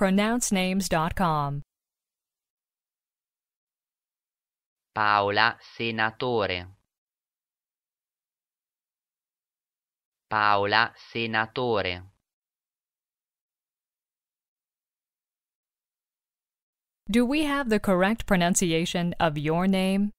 pronouncenames.com. Paola Senatore. Paola Senatore. Do we have the correct pronunciation of your name?